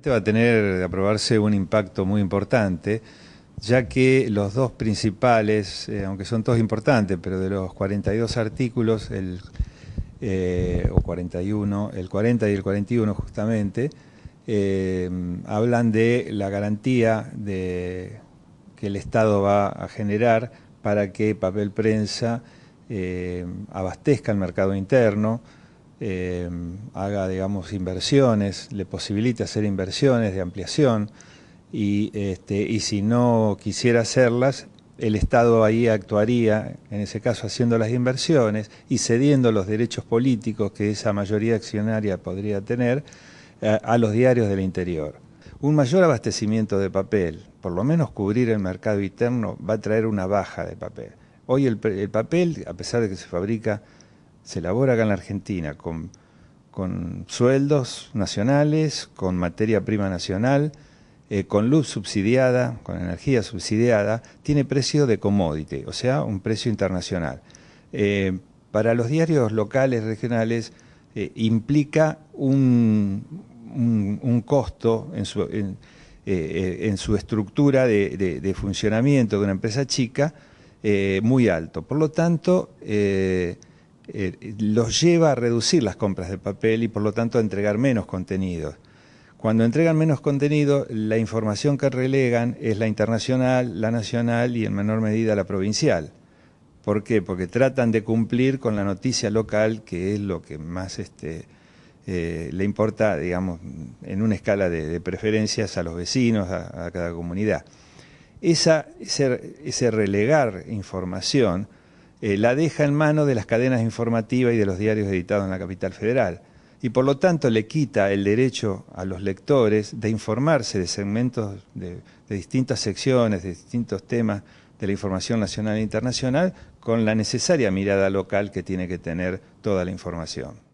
Este Va a tener de aprobarse un impacto muy importante, ya que los dos principales, eh, aunque son todos importantes, pero de los 42 artículos, el, 41, eh, el 40 y el 41 justamente, eh, hablan de la garantía que el Estado va a generar para que papel prensa abastezca el mercado interno, Em, haga, digamos, inversiones, le posibilite hacer inversiones de ampliación y, este, y si no quisiera hacerlas, el Estado ahí actuaría, en ese caso haciendo las inversiones y cediendo los derechos políticos que esa mayoría accionaria podría tener eh, a los diarios del interior. Un mayor abastecimiento de papel, por lo menos cubrir el mercado interno, va a traer una baja de papel. Hoy el papel, a pesar de que se fabrica se elabora acá en la Argentina con, con sueldos nacionales, con materia prima nacional, eh, con luz subsidiada, con energía subsidiada, tiene precio de commodity, o sea, un precio internacional. Eh, para los diarios locales, regionales, eh, implica un, un, costo en su, en, su estructura de, de, funcionamiento de una empresa chica muy alto. Por lo tanto, eh, los lleva a reducir las compras de papel y por lo tanto a entregar menos contenidos. Cuando entregan menos contenido, la información que relegan es la internacional, la nacional y en menor medida la provincial. ¿Por qué? Porque tratan de cumplir con la noticia local, que es lo que más este, eh, le importa, digamos, en una escala de, preferencias a los vecinos, a, cada comunidad. ese relegar información eh, la deja en manos de las cadenas informativas y de los diarios editados en la capital federal. Y por lo tanto le quita el derecho a los lectores de informarse de segmentos de distintas secciones, de distintos temas de la información nacional e internacional, con la necesaria mirada local que tiene que tener toda la información.